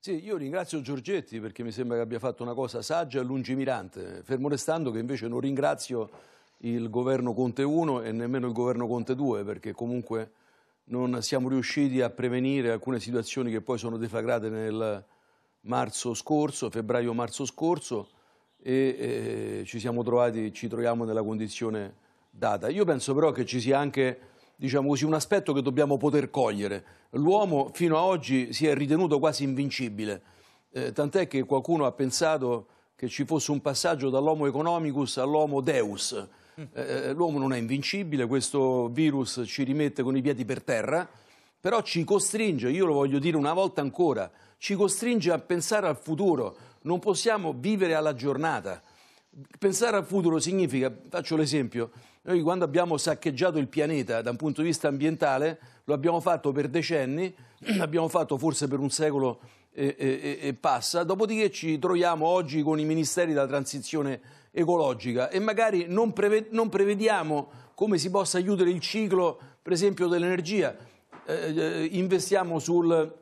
Sì, io ringrazio Giorgetti perché mi sembra che abbia fatto una cosa saggia e lungimirante, fermo restando che invece non ringrazio il governo Conte 1 e nemmeno il governo Conte 2 perché comunque non siamo riusciti a prevenire alcune situazioni che poi sono deflagrate nel marzo scorso, febbraio-marzo scorso e eh, ci siamo trovati, ci troviamo nella condizione data. Io penso però che ci sia anche diciamo così, un aspetto che dobbiamo poter cogliere. L'uomo fino ad oggi si è ritenuto quasi invincibile, eh, tant'è che qualcuno ha pensato che ci fosse un passaggio dall'homo economicus all'homo deus. Eh, eh, l'uomo non è invincibile, questo virus ci rimette con i piedi per terra, però ci costringe, io lo voglio dire una volta ancora, ci costringe a pensare al futuro, non possiamo vivere alla giornata. Pensare al futuro significa, faccio l'esempio, noi quando abbiamo saccheggiato il pianeta da un punto di vista ambientale, lo abbiamo fatto per decenni, l'abbiamo fatto forse per un secolo e, e, e, passa, dopodiché ci troviamo oggi con i ministeri della transizione ecologica e magari non, preve, non prevediamo come si possa aiutare il ciclo, per esempio, dell'energia. Eh, eh, investiamo sul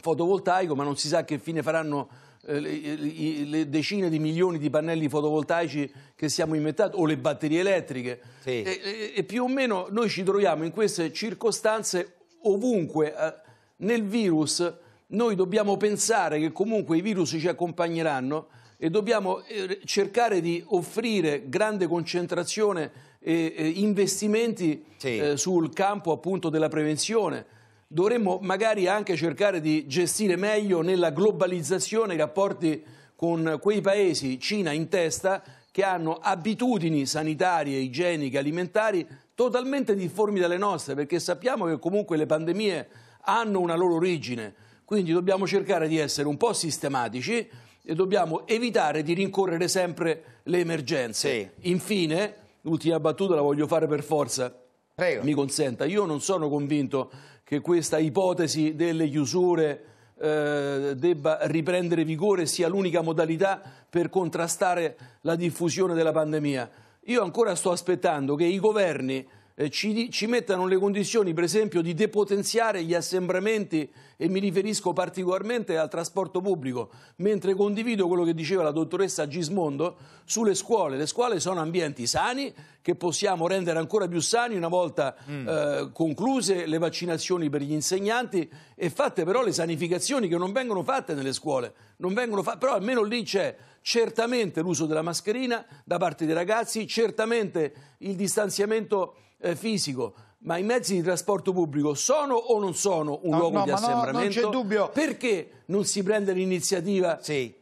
fotovoltaico, ma non si sa che fine faranno le, decine di milioni di pannelli fotovoltaici che siamo inventati o le batterie elettriche sì. e, e, più o meno noi ci troviamo in queste circostanze ovunque eh, nel virus noi dobbiamo pensare che comunque i virus ci accompagneranno e dobbiamo eh, cercare di offrire grande concentrazione e investimenti sì. Eh, sul campo appunto della prevenzione dovremmo magari anche cercare di gestire meglio nella globalizzazione i rapporti con quei paesi, Cina in testa, che hanno abitudini sanitarie, igieniche, alimentari totalmente difformi dalle nostre, perché sappiamo che comunque le pandemie hanno una loro origine, quindi dobbiamo cercare di essere un po' sistematici e dobbiamo evitare di rincorrere sempre le emergenze. Sì. Infine, l'ultima battuta la voglio fare per forza, Prego. mi consenta, io non sono convinto che questa ipotesi delle chiusure eh, debba riprendere vigore sia l'unica modalità per contrastare la diffusione della pandemia. Io ancora sto aspettando che i governi eh, ci, ci, mettano le condizioni per esempio di depotenziare gli assembramenti e mi riferisco particolarmente al trasporto pubblico, mentre condivido quello che diceva la dottoressa Gismondo sulle scuole, le scuole sono ambienti sani che possiamo rendere ancora più sani una volta mm. eh, concluse le vaccinazioni per gli insegnanti e fatte però le sanificazioni che non vengono fatte nelle scuole, fatte, però almeno lì c'è certamente l'uso della mascherina da parte dei ragazzi, certamente il distanziamento eh, fisico, ma i mezzi di trasporto pubblico sono o non sono un no, luogo no, di assembramento? No, non c'è dubbio. Perché non si prende l'iniziativa? Sì.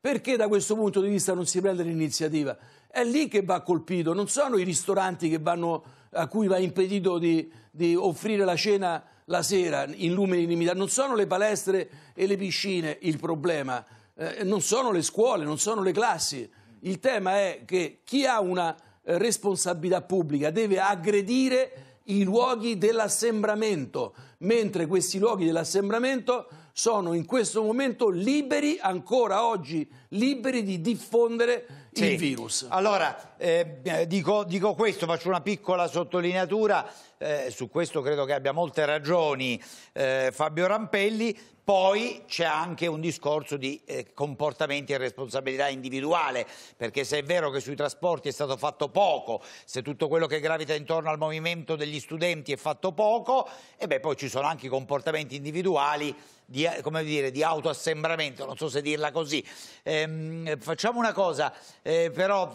Perché da questo punto di vista non si prende l'iniziativa? È lì che va colpito, non sono i ristoranti vanno, a cui va impedito di, di offrire la cena la sera in lume illimitato, non sono le palestre e le piscine il problema, eh, non sono le scuole, non sono le classi. Il tema è che chi ha una eh, responsabilità pubblica, deve aggredire i luoghi dell'assembramento, mentre questi luoghi dell'assembramento sono in questo momento liberi ancora oggi liberi di diffondere sì. il virus. Allora, eh, dico, dico, questo, faccio una piccola sottolineatura, eh, su questo credo che abbia molte ragioni eh, Fabio Rampelli, poi c'è anche un discorso di eh, comportamenti e responsabilità individuale, perché se è vero che sui trasporti è stato fatto poco, se tutto quello che gravita intorno al movimento degli studenti è fatto poco, e beh, poi ci sono anche i comportamenti individuali di, dire, di autoassembramento, non so se dirla così, eh, Ehm, facciamo una cosa, eh, però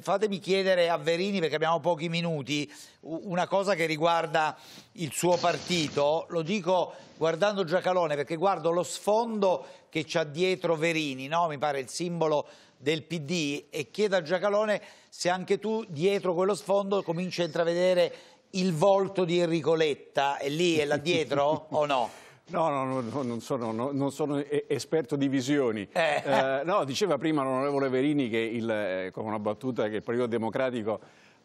fatemi chiedere a Verini, perché abbiamo pochi minuti, una cosa che riguarda il suo partito. Lo dico guardando Giacalone, perché guardo lo sfondo che c'ha dietro Verini, no? mi pare il simbolo del PD, e chiedo a Giacalone se anche tu dietro quello sfondo cominci a intravedere il volto di Enrico Letta, è lì, è là dietro o no? No, no, no, non, sono, no, non sono esperto di visioni. Eh. Eh, no, diceva prima l'onorevole Verini che, il, eh, con una battuta, che il periodo democratico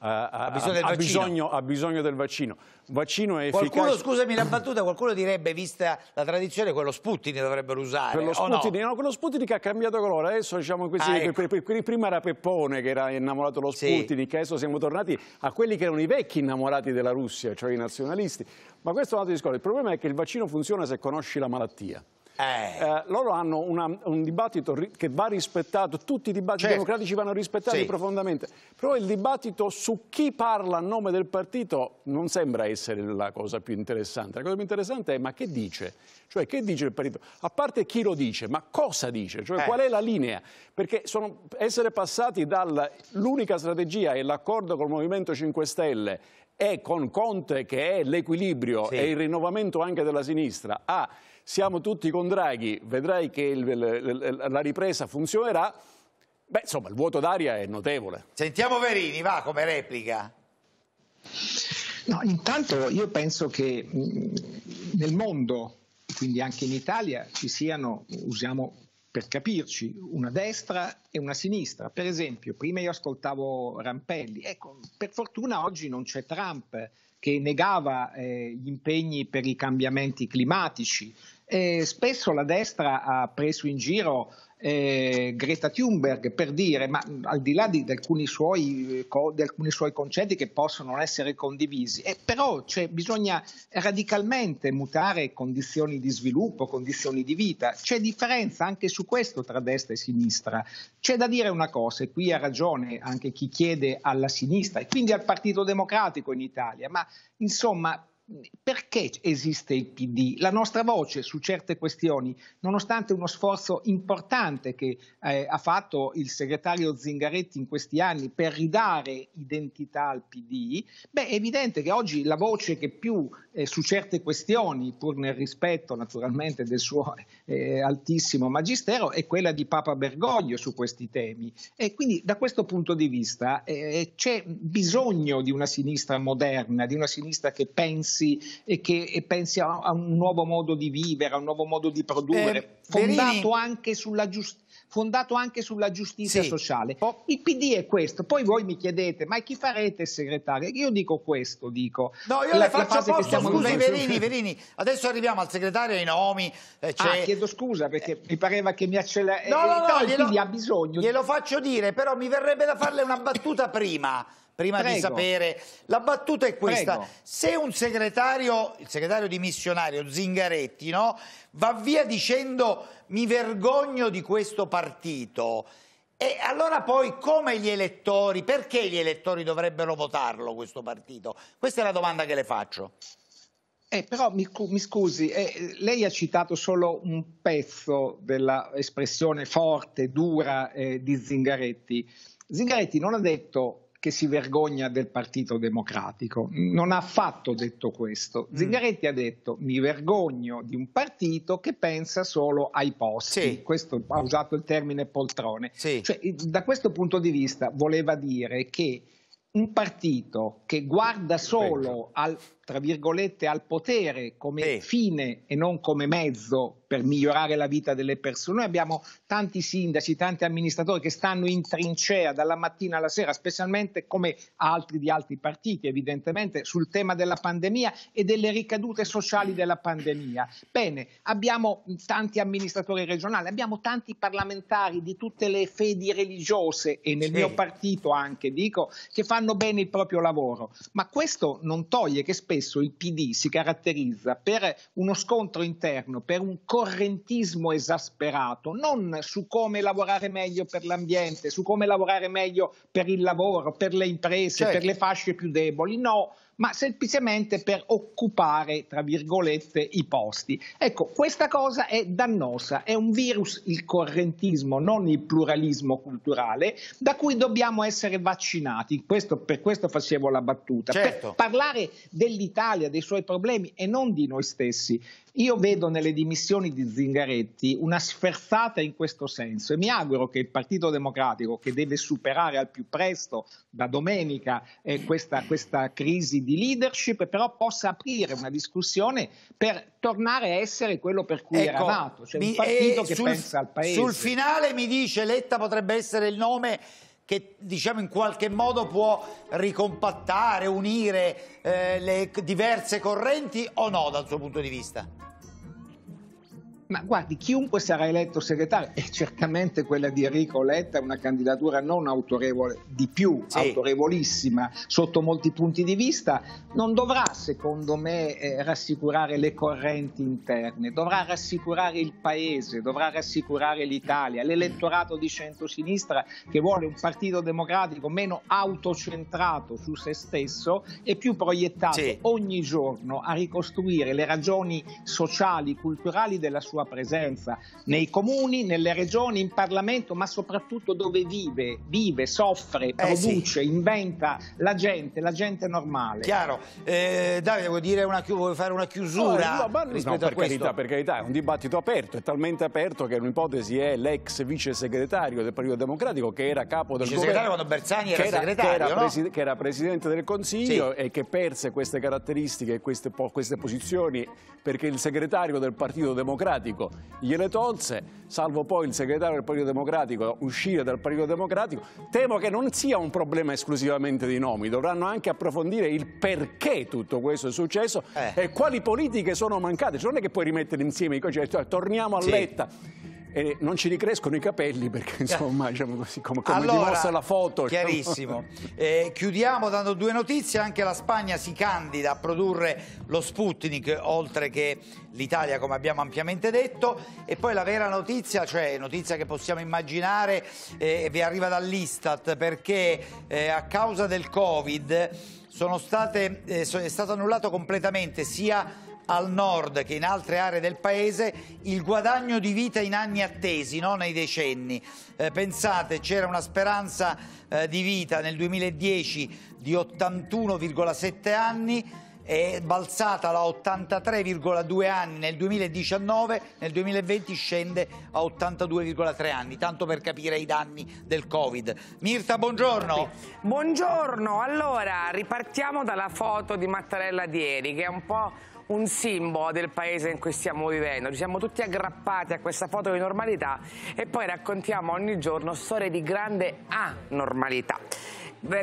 ha, ha, bisogno ha, bisogno, ha, bisogno del vaccino. Vaccino è efficace. Qualcuno, scusami la battuta, qualcuno direbbe, vista la tradizione, quello Sputnik dovrebbero usare. Quello Sputnik, no? no? quello Sputnik ha cambiato colore. Adesso diciamo così, ah, ecco. prima era Peppone che era innamorato dello Sputnik, sì. adesso siamo tornati a quelli che erano i vecchi innamorati della Russia, cioè i nazionalisti. Ma questo è un altro discorso. Il problema è che il vaccino funziona se conosci la malattia. Eh. eh. loro hanno una, un dibattito che va rispettato, tutti i dibattiti certo. democratici vanno rispettati sì. profondamente, però il dibattito su chi parla a nome del partito non sembra essere la cosa più interessante, la cosa più interessante è ma che dice? Cioè che dice il partito? A parte chi lo dice, ma cosa dice? Cioè, eh. qual è la linea? Perché sono, essere passati dall'unica strategia e l'accordo col Movimento 5 Stelle e con Conte che è l'equilibrio sì. e il rinnovamento anche della sinistra a siamo tutti con Draghi, vedrai che il, la ripresa funzionerà. Beh, insomma, il vuoto d'aria è notevole. Sentiamo Verini, va come replica. No, intanto io penso che nel mondo, quindi anche in Italia, ci siano, usiamo per capirci, una destra e una sinistra. Per esempio, prima io ascoltavo Rampelli, ecco, per fortuna oggi non c'è Trump che negava eh, gli impegni per i cambiamenti climatici, eh, spesso la destra ha preso in giro eh, Greta Thunberg per dire, ma al di là di, di, alcuni suoi, eh, di, alcuni suoi, concetti che possono essere condivisi, eh, però cioè, bisogna radicalmente mutare condizioni di sviluppo, condizioni di vita. C'è differenza anche su questo tra destra e sinistra. C'è da dire una cosa, e qui ha ragione anche chi chiede alla sinistra e quindi al Partito Democratico in Italia, ma insomma perché esiste il PD? La nostra voce su certe questioni, nonostante uno sforzo importante che eh, ha fatto il segretario Zingaretti in questi anni per ridare identità al PD, beh, è evidente che oggi la voce che più eh, su certe questioni, pur nel rispetto naturalmente del suo eh, altissimo magistero, è quella di Papa Bergoglio su questi temi. E quindi da questo punto di vista eh, c'è bisogno di una sinistra moderna, di una sinistra che pensa diversi e che e pensi a, a, un nuovo modo di vivere, a un nuovo modo di produrre, eh, fondato, anche giust, fondato, anche sulla giustizia sì. sociale. Il PD è questo. Poi voi mi chiedete, ma chi farete segretario? Io dico questo, dico. No, io la, le faccio la posto, scusi Verini, Verini, adesso arriviamo al segretario ai nomi. Eh, ah, chiedo scusa perché eh. mi pareva che mi accelerasse. No, no, eh, no, no, glielo, ha bisogno. Glielo faccio dire, però mi verrebbe da farle una battuta prima prima Prego. di sapere. La battuta è questa. Prego. Se un segretario, il segretario dimissionario Zingaretti, no, va via dicendo mi vergogno di questo partito, e allora poi come gli elettori, perché gli elettori dovrebbero votarlo questo partito? Questa è la domanda che le faccio. Eh, però mi, mi scusi, eh, lei ha citato solo un pezzo dell'espressione forte, dura eh, di Zingaretti. Zingaretti non ha detto che si vergogna del Partito Democratico. Non ha affatto detto questo. Mm. Zingaretti mm. ha detto mi vergogno di un partito che pensa solo ai posti. Sì. Questo ha usato il termine poltrone. Sì. Cioè, da questo punto di vista voleva dire che un partito che guarda solo al, al potere come eh. fine e non come mezzo per migliorare la vita delle persone. Noi abbiamo tanti sindaci, tanti amministratori che stanno in trincea dalla mattina alla sera, specialmente come altri di altri partiti, evidentemente, sul tema della pandemia e delle ricadute sociali della pandemia. Bene, abbiamo tanti amministratori regionali, abbiamo tanti parlamentari di tutte le fedi religiose e nel sì. mio partito anche, dico, che fanno fanno bene il proprio lavoro, ma questo non toglie che spesso il PD si caratterizza per uno scontro interno, per un correntismo esasperato, non su come lavorare meglio per l'ambiente, su come lavorare meglio per il lavoro, per le imprese, certo. per le fasce più deboli, no, ma semplicemente per occupare, tra virgolette, i posti. Ecco, questa cosa è dannosa, è un virus il correntismo, non il pluralismo culturale, da cui dobbiamo essere vaccinati. Questo, per questo facevo la battuta. Certo. Per parlare dell'Italia, dei suoi problemi e non di noi stessi. Io vedo nelle dimissioni di Zingaretti una sferzata in questo senso e mi auguro che il Partito Democratico, che deve superare al più presto, da domenica, eh, questa, questa crisi di leadership, però possa aprire una discussione per tornare a essere quello per cui ecco, era nato, cioè un partito eh, che sul, pensa al Paese. Sul finale mi dice Letta potrebbe essere il nome che diciamo in qualche modo può ricompattare, unire eh, le diverse correnti o no dal suo punto di vista? Ma guardi, chiunque sarà eletto segretario, e certamente quella di Enrico Letta è una candidatura non autorevole, di più sì. autorevolissima sotto molti punti di vista, non dovrà, secondo me, eh, rassicurare le correnti interne, dovrà rassicurare il paese, dovrà rassicurare l'Italia, l'elettorato di centrosinistra che vuole un partito democratico meno autocentrato su se stesso e più proiettato sì. ogni giorno a ricostruire le ragioni sociali, culturali della sua sua presenza nei comuni, nelle regioni, in Parlamento, ma soprattutto dove vive, vive, soffre, eh, produce, sì. inventa la gente, la gente normale. Chiaro. Eh, Davide, vuoi, dire una, vuoi fare una chiusura? Oh, no, eh, rispetto no, per a questo? carità, per carità, è un dibattito aperto, è talmente aperto che un'ipotesi è l'ex vice segretario del Partito Democratico che era capo del vice governo. quando Bersani era, era segretario, che era, no? che era, presidente del Consiglio sì. e che perse queste caratteristiche, queste, queste posizioni perché il segretario del Partito Democratico Democratico gliele tolse, salvo poi il segretario del Partito Democratico uscire dal Partito Democratico. Temo che non sia un problema esclusivamente di nomi, dovranno anche approfondire il perché tutto questo è successo eh. e quali politiche sono mancate. Cioè non è che puoi rimettere insieme i concetti, torniamo a sì. Letta e non ci ricrescono i capelli perché insomma diciamo così, come, come allora, dimostra la foto chiarissimo eh, chiudiamo dando due notizie anche la Spagna si candida a produrre lo Sputnik oltre che l'Italia come abbiamo ampiamente detto e poi la vera notizia cioè notizia che possiamo immaginare eh, vi arriva dall'Istat perché eh, a causa del Covid state, eh, è stato annullato completamente sia al nord che in altre aree del paese il guadagno di vita in anni attesi, non nei decenni. Eh, pensate, c'era una speranza eh, di vita nel 2010 di 81,7 anni è balzata a 83,2 anni nel 2019, nel 2020 scende a 82,3 anni, tanto per capire i danni del Covid. Mirta, buongiorno. Buongiorno, allora ripartiamo dalla foto di Mattarella di ieri che è un po' un simbolo del paese in cui stiamo vivendo. Ci siamo tutti aggrappati a questa foto di normalità e poi raccontiamo ogni giorno storie di grande anormalità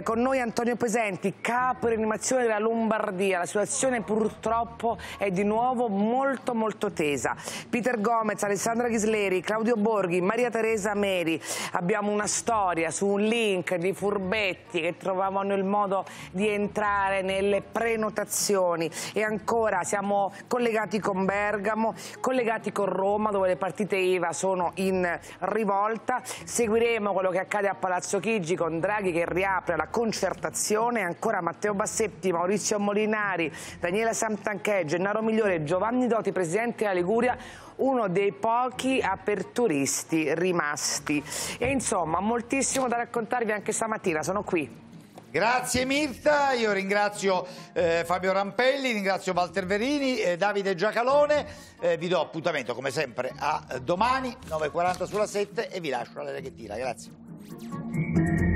con noi Antonio Pesenti, capo di animazione della Lombardia. La situazione purtroppo è di nuovo molto molto tesa. Peter Gomez, Alessandra Ghisleri, Claudio Borghi, Maria Teresa Meri. Abbiamo una storia su un link di furbetti che trovavano il modo di entrare nelle prenotazioni. E ancora siamo collegati con Bergamo, collegati con Roma dove le partite IVA sono in rivolta. Seguiremo quello che accade a Palazzo Chigi con Draghi che riapre apre la concertazione ancora Matteo Bassetti, Maurizio Molinari, Daniela Santanchè, Gennaro Migliore, Giovanni Doti, presidente della Liguria uno dei pochi aperturisti rimasti. E insomma, moltissimo da raccontarvi anche stamattina, sono qui. Grazie Mirta, io ringrazio eh, Fabio Rampelli, ringrazio Walter Verini, eh, Davide Giacalone, eh, vi do appuntamento come sempre a domani 9.40 sulla 7 e vi lascio alla che tira, grazie.